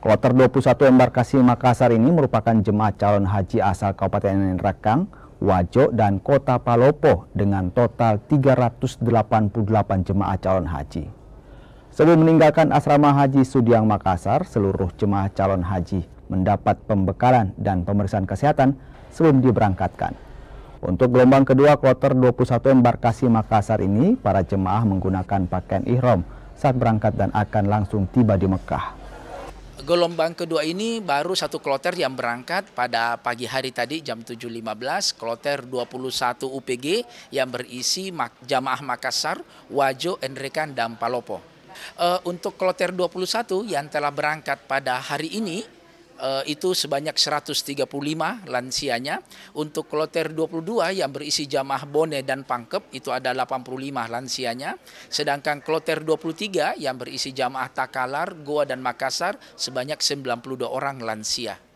Kloter 21 embarkasi Makassar ini merupakan jemaah calon haji asal Kabupaten Rakang, Wajo, dan Kota Palopo dengan total 388 jemaah calon haji. Sebelum meninggalkan asrama haji Sudiang Makassar, seluruh jemaah calon haji mendapat pembekalan dan pemeriksaan kesehatan sebelum diberangkatkan. Untuk gelombang kedua kloter 21 embarkasi Makassar ini, para jemaah menggunakan pakaian ihram saat berangkat dan akan langsung tiba di Mekah. Gelombang kedua ini baru satu kloter yang berangkat pada pagi hari tadi jam 7.15, kloter 21 UPG yang berisi jamaah Makassar, Wajo, Enrekan, dan Palopo. Eh, untuk kloter 21 yang telah berangkat pada hari ini Eh, itu sebanyak 135 lansianya. Untuk kloter 22 yang berisi jamaah bone dan pangkep itu ada 85 lansianya. Sedangkan kloter 23 yang berisi jamaah takalar, goa dan Makassar sebanyak 92 orang lansia.